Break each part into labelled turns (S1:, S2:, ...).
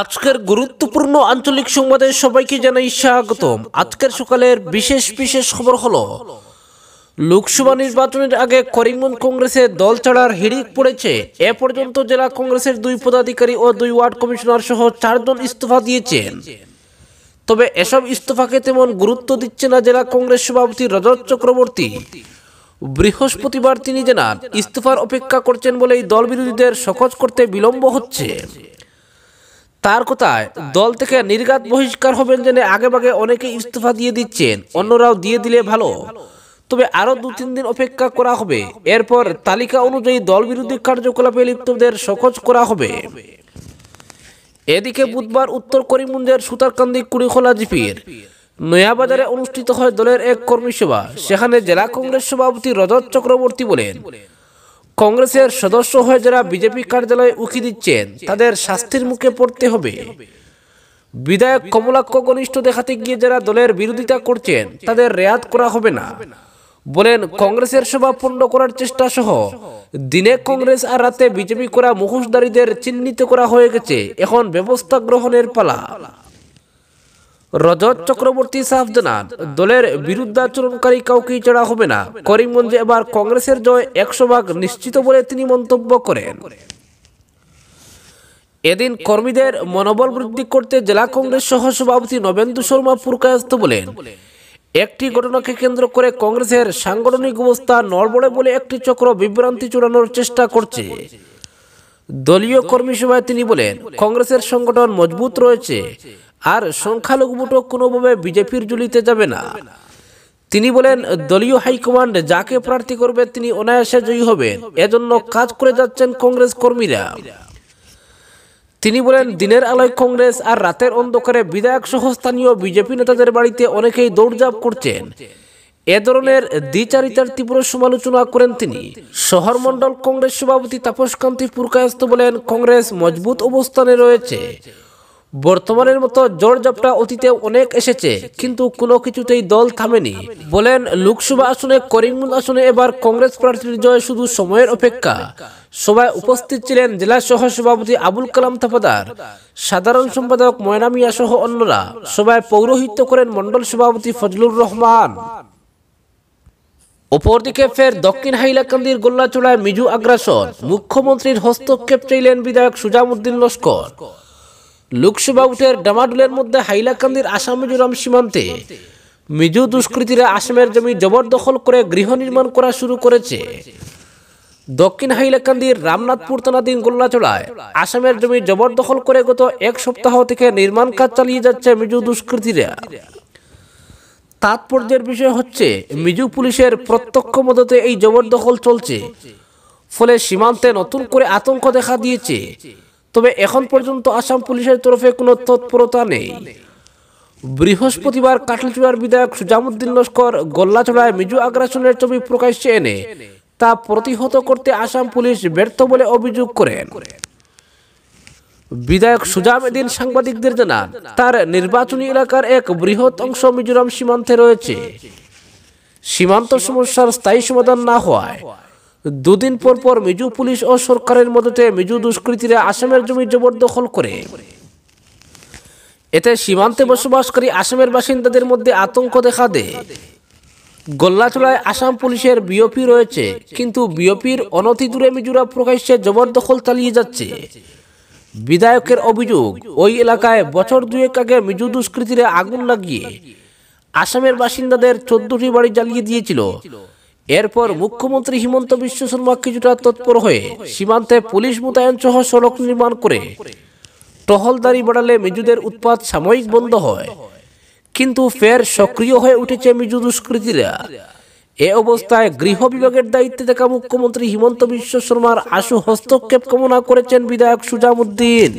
S1: আজকের গুরুত্বপূর্ণ আঞ্চলিক সংবাদে সবাইকে জানাই স্বাগতম আজকের সকালের বিশেষ বিশেষ খবর হলো লোকসভা নির্বাচনের আগে করিমগঞ্জ কংগ্রেসের দল ছাড়ার হিড়িক পড়েছে এ পর্যন্ত জেলা কংগ্রেসের দুই পদাধিকারী ও দুই ওয়ার্ড কমিশনার সহ চারজন ইস্তফা দিয়েছেন তবে এসব ইস্তফাকে তেমন গুরুত্ব দিচ্ছে না জেলা কংগ্রেস সভাপতি রজত চক্রবর্তী বৃহস্পতিবার তিনি জানান ইস্তফার অপেক্ষা করছেন বলেই দল বিরোধীদের সকজ করতে বিলম্ব হচ্ছে তার কোথায় দল থেকে নির্ঘাত বহিষ্কার হবেন জেনে আগেভাগে অনেকে ইস্তফা দিয়ে দিচ্ছেন অন্যরাও দিয়ে দিলে ভালো তবে আরও দু তিন দিন অপেক্ষা করা হবে এরপর তালিকা অনুযায়ী দল বিরোধী কার্যকলাপে লিপ্তদের সহজ করা হবে এদিকে বুধবার উত্তর করিমগঞ্জের সুতারকান্দি কুড়িখোলা জিপির নয়াবাজারে অনুষ্ঠিত হয় দলের এক কর্মী সভা সেখানে জেলা কংগ্রেস সভাপতি রজত চক্রবর্তী বলেন কংগ্রেসের সদস্য হয়ে যারা বিজেপি কার্যালয়ে উকি দিচ্ছেন তাদের শাস্তির মুখে পড়তে হবে বিধায়ক কমলাক্ষ কনিষ্ঠ দেখাতে গিয়ে যারা দলের বিরোধিতা করছেন তাদের রেয়াত করা হবে না বলেন কংগ্রেসের সভা পণ্ড করার চেষ্টা সহ দিনে কংগ্রেস আর রাতে বিজেপি করা মুখোশধারীদের চিহ্নিত করা হয়ে গেছে এখন ব্যবস্থা গ্রহণের পালা রজত চক্রবর্তী সাফ জানান দলের বিরুদ্ধাচরণকারী কাউকেই চড়া হবে না করিমগঞ্জে এবার কংগ্রেসের জয় একশো ভাগ নিশ্চিত বলে তিনি মন্তব্য করেন এদিন কর্মীদের মনোবল বৃদ্ধি করতে জেলা কংগ্রেস সহ সভাপতি নবেন্দু শর্মা ফুরকায়স্ত বলেন একটি ঘটনাকে কেন্দ্র করে কংগ্রেসের সাংগঠনিক অবস্থা নড়বড়ে বলে একটি চক্র বিভ্রান্তি চড়ানোর চেষ্টা করছে দলীয় কর্মী সভায় তিনি বলেন কংগ্রেসের সংগঠন মজবুত রয়েছে আর সংখ্যালঘু কোনোভাবে বিজেপির জুলিতে যাবে না তিনি বলেন দলীয় হাইকমান্ড যাকে প্রার্থী করবে তিনি অনায়াসে জয়ী হবেন এজন্য কাজ করে যাচ্ছেন কংগ্রেস কর্মীরা তিনি বলেন দিনের আলোয় কংগ্রেস আর রাতের অন্ধকারে বিধায়ক সহ স্থানীয় বিজেপি নেতাদের বাড়িতে অনেকেই দৌড়ঝাঁপ করছেন এ ধরনের দ্বিচারিতার তীব্র সমালোচনা করেন তিনি শহরমণ্ডল কংগ্রেস সভাপতি তাপসকান্তি পুরকায়স্ত বলেন কংগ্রেস মজবুত অবস্থানে রয়েছে বর্তমানের মতো জোর জপটা অতীতে অনেক এসেছে কিন্তু কোনো কিছুতেই দল থামেনি বলেন লোকসভা আসনে করিমগঞ্জ আসনে এবার কংগ্রেস প্রার্থীর জয় শুধু সময়ের অপেক্ষা সভায় উপস্থিত ছিলেন জেলা সহ সভাপতি আবুল কালাম থাপাদার সাধারণ সম্পাদক ময়নামিয়া সহ অন্যরা সভায় পৌরোহিত্য করেন মন্ডল সভাপতি ফজলুর রহমান অপরদিকে ফের দক্ষিণ হাইলাকান্দির গোল্লাচোড়ায় মিজু আগ্রাসন মুখ্যমন্ত্রীর হস্তক্ষেপ চাইলেন বিধায়ক সুজামুদ্দিন লস্কর লোকসভা ডামাডুলের মধ্যে হাইলাকান্দির আসাম মিজোরাম সীমান্তে মিজু দুষ্কৃতীরা আসামের জমি জবরদখল করে গৃহ নির্মাণ করা শুরু করেছে দক্ষিণ হাইলাকান্দির রামনাথপুর দিন গোল্লাচড়ায় আসামের জমি জবরদখল করে গত এক সপ্তাহ থেকে নির্মাণ কাজ চালিয়ে যাচ্ছে মিজু দুষ্কৃতীরা তাৎপর্যের বিষয় হচ্ছে মিজু পুলিশের প্রত্যক্ষ মদতে এই জবরদখল চলছে ফলে সীমান্তে নতুন করে আতঙ্ক দেখা দিয়েছে তবে এখন পর্যন্ত আসাম পুলিশের তরফে কোনো তৎপরতা নেই বৃহস্পতিবার কাটলচুড়ার বিধায়ক সুজামুদ্দিন লস্কর গোল্লাচড়ায় মিজু আগ্রাসনের ছবি প্রকাশ্যে এনে তা প্রতিহত করতে আসাম পুলিশ ব্যর্থ বলে অভিযোগ করেন বিধায়ক সুজাম এদিন সাংবাদিকদের জানান তার নির্বাচনী এলাকার এক বৃহৎ অংশ মিজোরাম সীমান্তে রয়েছে সীমান্ত সমস্যার স্থায়ী সমাধান না হওয়ায় দুদিন পর পর মিজু পুলিশ ও সরকারের মদতে মিজু দুষ্কৃতীরা আসামের জমি জবরদখল করে এতে সীমান্তে বসবাসকারী আসামের বাসিন্দাদের মধ্যে আতঙ্ক দেখা দেয় গোল্লাচোলায় আসাম পুলিশের বিওপি রয়েছে কিন্তু বিওপির অনতি দূরে মিজুরা প্রকাশ্যে জবরদখল চালিয়ে যাচ্ছে বিধায়কের অভিযোগ ওই এলাকায় বছর দুয়েক আগে মিজু দুষ্কৃতীরা আগুন লাগিয়ে আসামের বাসিন্দাদের চোদ্দটি বাড়ি জ্বালিয়ে দিয়েছিল এরপর মুখ্যমন্ত্রী হিমন্ত বিশ্ব শর্মা কিছুটা তৎপর হয়ে সীমান্তে পুলিশ মোতায়েন সহ সড়ক নির্মাণ করে টহলদারি বাড়ালে মিজুদের উৎপাত সাময়িক বন্ধ হয় কিন্তু ফের সক্রিয় হয়ে উঠেছে মিজু দুষ্কৃতীরা এ অবস্থায় গৃহ বিভাগের দায়িত্বে থাকা মুখ্যমন্ত্রী হিমন্ত বিশ্ব শর্মার আশু হস্তক্ষেপ কামনা করেছেন বিধায়ক সুজামুদ্দিন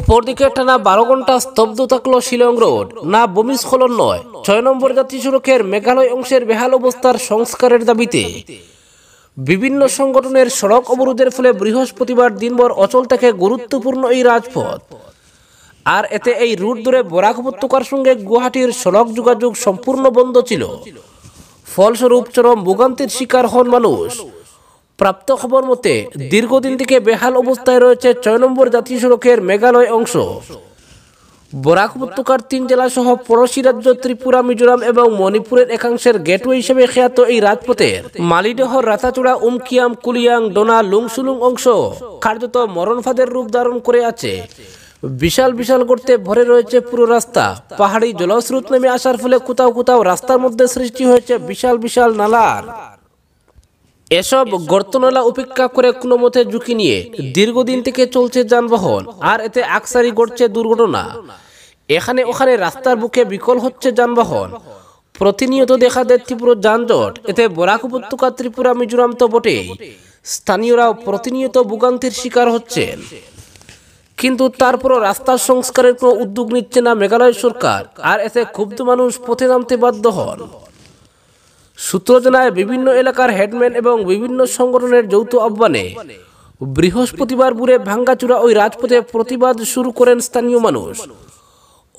S1: অপরদিকে টানা বারো ঘন্টা স্তব্ধ থাকলো শিলং রোড না বমিস্খলন নয় ছয় নম্বর জাতীয় সড়কের মেঘালয় অংশের বেহাল অবস্থার সংস্কারের দাবিতে বিভিন্ন সংগঠনের সড়ক অবরোধের ফলে বৃহস্পতিবার দিনভর অচল থেকে গুরুত্বপূর্ণ এই রাজপথ আর এতে এই রুট ধরে বরাক উপত্যকার সঙ্গে গুয়াহাটির সড়ক যোগাযোগ সম্পূর্ণ বন্ধ ছিল ফলস্বরূপ চরম ভোগান্তির শিকার হন মানুষ প্রাপ্ত খবর মতে দীর্ঘদিন থেকে বেহাল অবস্থায় রয়েছে ছয় নম্বর জাতীয় সড়কের মেঘালয় অংশ বরাক উপত্যকার তিন সহ পড়শি রাজ্য ত্রিপুরা মিজোরাম এবং মণিপুরের একাংশের গেটওয়ে হিসেবে খ্যাত এই রাজপথের মালিডহ রাতাচুড়া উমকিয়াম কুলিয়াং ডোনা লুংসুলুং অংশ কার্যত মরণফাদের রূপ ধারণ করে আছে বিশাল বিশাল করতে ভরে রয়েছে পুরো রাস্তা পাহাড়ি জলস্রোত নেমে আসার ফলে কোথাও কোথাও রাস্তার মধ্যে সৃষ্টি হয়েছে বিশাল বিশাল নালার এসব গর্তনালা উপেক্ষা করে কোনো মতে ঝুঁকি নিয়ে দীর্ঘদিন থেকে চলছে যানবাহন আর এতে আকসারি ঘটছে দুর্ঘটনা এখানে ওখানে রাস্তার বুকে বিকল হচ্ছে যানবাহন প্রতিনিয়ত দেখা দেয় তীব্র যানজট এতে বরাক উপত্যকা ত্রিপুরা মিজোরাম তো বটেই স্থানীয়রাও প্রতিনিয়ত ভোগান্তির শিকার হচ্ছেন কিন্তু তারপরও রাস্তার সংস্কারের কোনো উদ্যোগ নিচ্ছে না মেঘালয় সরকার আর এতে ক্ষুব্ধ মানুষ পথে নামতে বাধ্য হন সূত্র জানায় বিভিন্ন এলাকার হেডম্যান এবং বিভিন্ন সংগঠনের যৌথ আহ্বানে বৃহস্পতিবার বুড়ে ভাঙ্গাচুরা ওই রাজপথে প্রতিবাদ শুরু করেন স্থানীয় মানুষ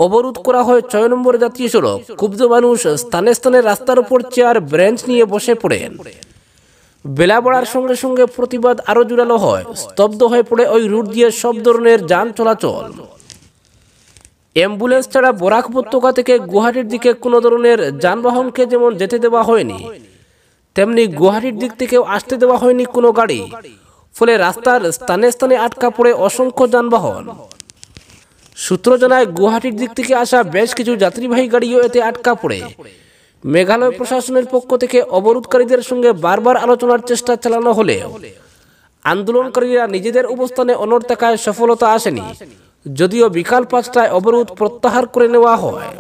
S1: অবরোধ করা হয় ছয় নম্বর জাতীয় সড়ক ক্ষুব্ধ মানুষ স্থানে স্থানে রাস্তার উপর চেয়ার ব্রেঞ্চ নিয়ে বসে পড়েন বেলা বাড়ার সঙ্গে সঙ্গে প্রতিবাদ আরও জোরালো হয় স্তব্ধ হয়ে পড়ে ওই রুট দিয়ে সব ধরনের যান চলাচল অ্যাম্বুলেন্স ছাড়া বরাক উপত্যকা থেকে গুয়াহাটির দিকে কোনো ধরনের যানবাহনকে যেমন যেতে দেওয়া হয়নি তেমনি গুয়াহাটির দিক থেকেও আসতে দেওয়া হয়নি কোনো গাড়ি ফলে রাস্তার স্থানে স্থানে আটকা পড়ে অসংখ্য যানবাহন সূত্র জানায় গুয়াহাটির দিক থেকে আসা বেশ কিছু যাত্রীবাহী গাড়িও এতে আটকা পড়ে মেঘালয় প্রশাসনের পক্ষ থেকে অবরোধকারীদের সঙ্গে বারবার আলোচনার চেষ্টা চালানো হলেও আন্দোলনকারীরা নিজেদের অবস্থানে অনড় সফলতা আসেনি যদিও বিকাল পাঁচটায় অবরোধ প্রত্যাহার করে নেওয়া হয়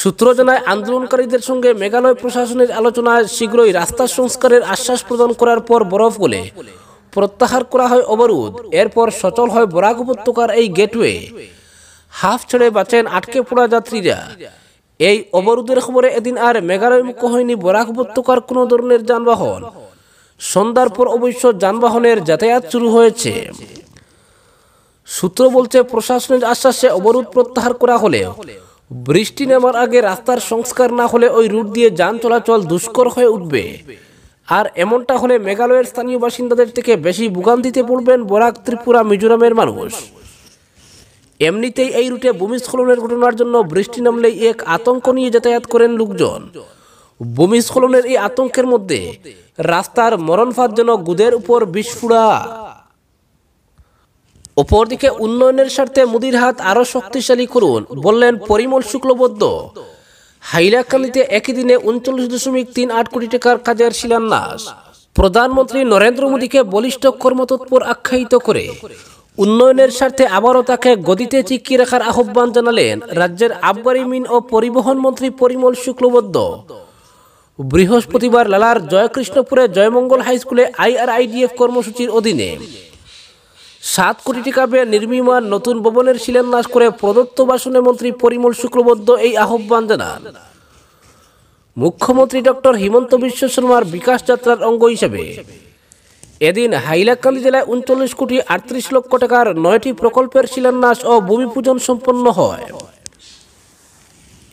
S1: সূত্র জানায় আন্দোলনকারীদের সঙ্গে মেঘালয় প্রশাসনের আলোচনায় শীঘ্রই রাস্তা সংস্কারের আশ্বাস প্রদান করার পর বরফ বলে প্রত্যাহার করা হয় অবরোধ এরপর সচল হয় বরাক উপত্যকার এই গেটওয়ে হাফ ছেড়ে বাঁচেন আটকে পড়া যাত্রীরা এই অবরোধের খবরে এদিন আর মেঘালয় মুখ্য হয়নি বরাক উপত্যকার কোনো ধরনের যানবাহন সন্ধ্যার পর অবশ্য যানবাহনের যাতায়াত শুরু হয়েছে সূত্র বলছে প্রশাসনের আশ্বাসে অবরোধ প্রত্যাহার করা হলে বৃষ্টি নেমার আগে রাস্তার সংস্কার না হলে ওই রুট দিয়ে যান চলাচল দুষ্কর হয়ে উঠবে আর এমনটা হলে মেঘালয়ের স্থানীয় বাসিন্দাদের থেকে বেশি ভোগান্তিতে পড়বেন বরাক ত্রিপুরা মিজোরামের মানুষ এমনিতেই এই রুটে ভূমিস্খলনের ঘটনার জন্য বৃষ্টি নামলেই এক আতঙ্ক নিয়ে যাতায়াত করেন লোকজন ভূমিস্খলনের এই আতঙ্কের মধ্যে রাস্তার মরণফাতজনক গুদের উপর বিস্ফোড়া অপরদিকে উন্নয়নের স্বার্থে মুদির হাত আরও শক্তিশালী করুন বললেন পরিমল শুক্লবদ্ধ হাইলাকালিতে একই দিনে উনচল্লিশ দশমিক তিন আট কোটি টাকার কাজের শিলান্যাস প্রধানমন্ত্রী নরেন্দ্র মোদীকে বলিষ্ঠ কর্মতৎপর আখ্যায়িত করে উন্নয়নের স্বার্থে আবারও তাকে গদিতে চিকি রাখার আহ্বান জানালেন রাজ্যের আবগারি মিন ও পরিবহন মন্ত্রী পরিমল শুক্লবদ্ধ বৃহস্পতিবার লালার জয়কৃষ্ণপুরে জয়মঙ্গল হাইস্কুলে আইআরআইডিএফ কর্মসূচির অধীনে সাত কোটি টাকা ব্যয়ে নির্মিমান নতুন ভবনের শিলান্যাস করে প্রদত্ত বাসনে মন্ত্রী পরিমল শুক্লবদ্ধ এই আহ্বান জানান মুখ্যমন্ত্রী ডক্টর হিমন্ত বিশ্ব শর্মার বিকাশ যাত্রার অঙ্গ হিসেবে এদিন হাইলাকান্দি জেলায় উনচল্লিশ কোটি আটত্রিশ লক্ষ টাকার নয়টি প্রকল্পের শিলান্যাস ও পূজন সম্পন্ন হয়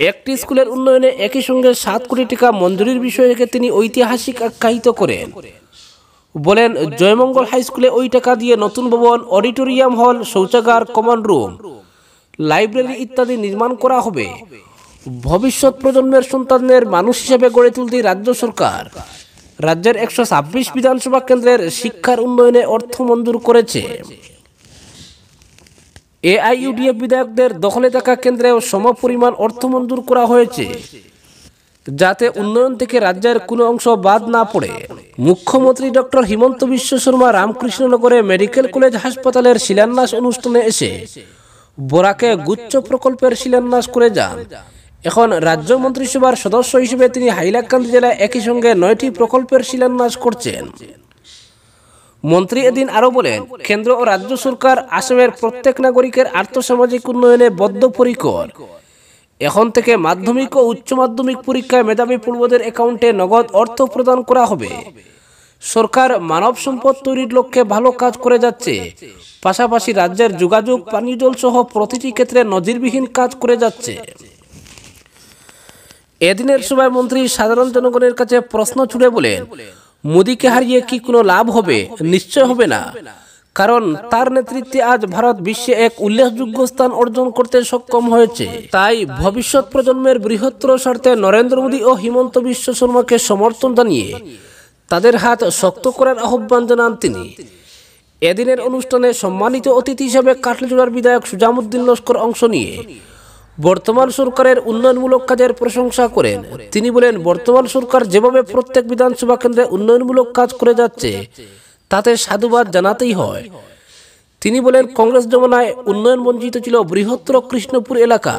S1: একটি স্কুলের উন্নয়নে একই সঙ্গে সাত কোটি টাকা মঞ্জুরির বিষয়কে তিনি ঐতিহাসিক আখ্যায়িত করেন বলেন জয়মঙ্গল হাইস্কুলে ওই টাকা দিয়ে নতুন ভবন অডিটোরিয়াম হল শৌচাগার কমন রুম লাইব্রেরি ইত্যাদি নির্মাণ করা হবে ভবিষ্যৎ প্রজন্মের সন্তানদের মানুষ হিসেবে গড়ে তুলতে রাজ্য সরকার রাজ্যের একশো ছাব্বিশ বিধানসভা কেন্দ্রের শিক্ষার উন্নয়নে অর্থ মঞ্জুর করেছে এআইইউডিএফ বিধায়কদের দখলে থাকা কেন্দ্রেও সমপরিমাণ অর্থ মঞ্জুর করা হয়েছে যাতে উন্নয়ন থেকে রাজ্যের কোনো অংশ বাদ না পড়ে মুখ্যমন্ত্রী ডক্টর হিমন্ত বিশ্ব শর্মা রামকৃষ্ণনগরে মেডিকেল কলেজ হাসপাতালের শিলান্যাস অনুষ্ঠানে এসে বোরাকে গুচ্ছ প্রকল্পের শিলান্যাস করে যান এখন রাজ্য মন্ত্রিসভার সদস্য হিসেবে তিনি হাইলাকান্দি জেলায় একই সঙ্গে নয়টি প্রকল্পের শিলান্যাস করছেন মন্ত্রী এদিন আরও বলেন কেন্দ্র ও রাজ্য সরকার আসামের প্রত্যেক নাগরিকের আর্থসামাজিক উন্নয়নে বদ্ধপরিকর এখন থেকে মাধ্যমিক ও উচ্চ মাধ্যমিক পরীক্ষায় মেধাবী পূর্বদের অ্যাকাউন্টে নগদ অর্থ প্রদান করা হবে সরকার মানব সম্পদ তৈরির লক্ষ্যে ভালো কাজ করে যাচ্ছে পাশাপাশি রাজ্যের যোগাযোগ পানীয় জল সহ প্রতিটি ক্ষেত্রে নজিরবিহীন কাজ করে যাচ্ছে এদিনের সভায় মন্ত্রী সাধারণ জনগণের কাছে প্রশ্ন ছুড়ে বলেন মোদীকে হারিয়ে কি কোনো লাভ হবে নিশ্চয় হবে না কারণ তার নেতৃত্বে আজ ভারত বিশ্বে এক উল্লেখযোগ্য স্থান অর্জন করতে সক্ষম হয়েছে তাই ভবিষ্যৎ প্রজন্মের বৃহত্তর স্বার্থে নরেন্দ্র মোদী ও হিমন্ত বিশ্ব শর্মাকে সমর্থন জানিয়ে তাদের হাত শক্ত করার আহ্বান জানান তিনি এদিনের অনুষ্ঠানে সম্মানিত অতিথি হিসেবে কাটলিজোড়ার বিধায়ক সুজামুদ্দিন লস্কর অংশ নিয়ে বর্তমান সরকারের উন্নয়নমূলক কাজের প্রশংসা করেন তিনি বলেন বর্তমান সরকার যেভাবে প্রত্যেক বিধানসভা কেন্দ্রে উন্নয়নমূলক কাজ করে যাচ্ছে তাতে সাধুবাদ জানাতেই হয় তিনি বলেন কংগ্রেস জমানায় উন্নয়ন বঞ্চিত ছিল বৃহত্তর কৃষ্ণপুর এলাকা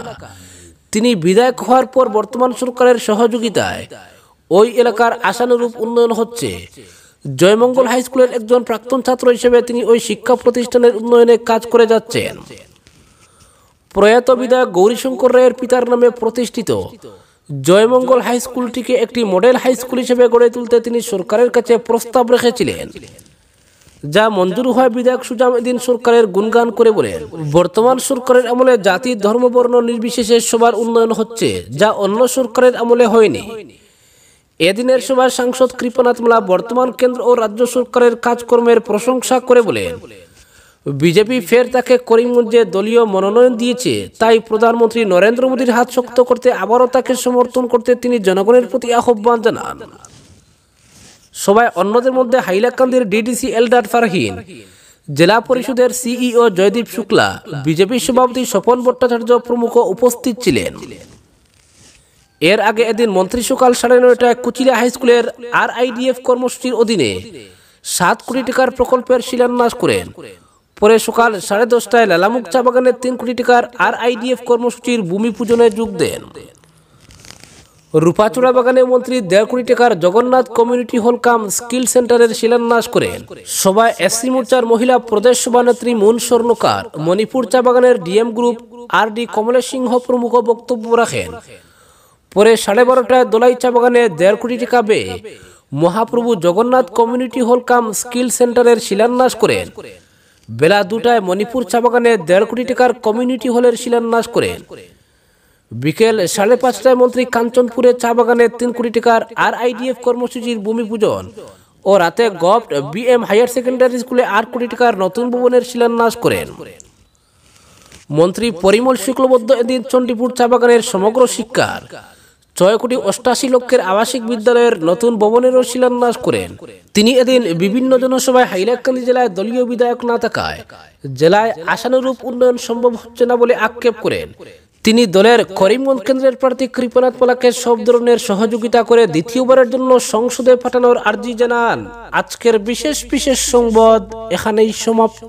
S1: তিনি বিধায়ক হওয়ার পর বর্তমান সরকারের সহযোগিতায় ওই এলাকার আশানুরূপ উন্নয়ন হচ্ছে জয়মঙ্গল হাই স্কুলের একজন প্রাক্তন ছাত্র হিসেবে তিনি ওই শিক্ষা প্রতিষ্ঠানের উন্নয়নে কাজ করে যাচ্ছেন প্রয়াত বিধায়ক গৌরীশঙ্কর রায়ের পিতার নামে প্রতিষ্ঠিত জয়মঙ্গল হাই স্কুলটিকে একটি মডেল হাই স্কুল হিসেবে গড়ে তুলতে তিনি সরকারের কাছে প্রস্তাব রেখেছিলেন যা মঞ্জুর হয় বিধায়ক সুজামুদ্দিন সরকারের গুণগান করে বলেন বর্তমান সরকারের আমলে জাতি ধর্মবর্ণ নির্বিশেষে সবার উন্নয়ন হচ্ছে যা অন্য সরকারের আমলে হয়নি এদিনের সভায় সাংসদ কৃপনাথ মালা বর্তমান কেন্দ্র ও রাজ্য সরকারের কাজকর্মের প্রশংসা করে বলেন বিজেপি ফের তাকে করিমগঞ্জে দলীয় মনোনয়ন দিয়েছে তাই প্রধানমন্ত্রী নরেন্দ্র মোদীর হাত শক্ত করতে আবারও তাকে সমর্থন করতে তিনি জনগণের প্রতি আহ্বান জানান সবাই অন্যদের মধ্যে হাইলাকান্দির ডিডিসি এলদার ফারহিন জেলা পরিষদের সিইও জয়দীপ শুক্লা বিজেপি সভাপতি স্বপন ভট্টাচার্য প্রমুখ উপস্থিত ছিলেন এর আগে এদিন মন্ত্রী সকাল সাড়ে নয়টায় কুচিলা হাইস্কুলের আর আইডিএফ কর্মসূচির অধীনে সাত কোটি টাকার প্রকল্পের শিলান্যাস করেন পরে সকাল সাড়ে দশটায় লালামুখ চা বাগানের তিন কোটি টাকার আর আইডিএফ কর্মসূচির ভূমি পূজনে যোগ দেন রূপাচুরা বাগানে মন্ত্রী দেড় কোটি টাকার জগন্নাথ কমিউনিটি হল কাম স্কিল সেন্টারের শিলান্যাস করেন সভায় এসসি মোর্চার মহিলা প্রদেশ সভানেত্রী মুন স্বর্ণকার মণিপুর চা বাগানের ডিএম গ্রুপ আর ডি কমলেশ সিংহ প্রমুখ বক্তব্য রাখেন পরে সাড়ে বারোটায় দোলাই চা বাগানে দেড় কোটি টাকা ব্যয়ে মহাপ্রভু জগন্নাথ কমিউনিটি হল কাম স্কিল সেন্টারের শিলান্যাস করেন বেলা দুটায় মণিপুর চা বাগানে দেড় কোটি টাকার কমিউনিটি হলের শিলান্যাস করেন বিকেল সাড়ে পাঁচটায় মন্ত্রী কাঞ্চনপুরে চা বাগানের তিন কোটি টাকার আর আইডিএফ কর্মসূচির ভূমি পূজন ও রাতে gov B M higher secondary স্কুলে আট কোটি টাকার নতুন ভবনের শিলান্যাস করেন মন্ত্রী পরিমল শুক্লবদ্ধ এদিন চণ্ডীপুর চা বাগানের সমগ্র শিক্ষার ছয় কোটি অষ্টাশি লক্ষের আবাসিক বিদ্যালয়ের নতুন ভবনেরও শিলান্যাস করেন তিনি এদিন বিভিন্ন জনসভায় হাইলাকান্দি জেলায় দলীয় বিধায়ক না থাকায় জেলায় আশানুরূপ উন্নয়ন সম্ভব হচ্ছে না বলে আক্ষেপ করেন তিনি দলের করিমগঞ্জ কেন্দ্রের প্রার্থী কৃপনাথ পালাকে সব ধরনের সহযোগিতা করে দ্বিতীয়বারের জন্য সংসদে পাঠানোর আর্জি জানান আজকের বিশেষ বিশেষ সংবাদ এখানেই সমাপ্ত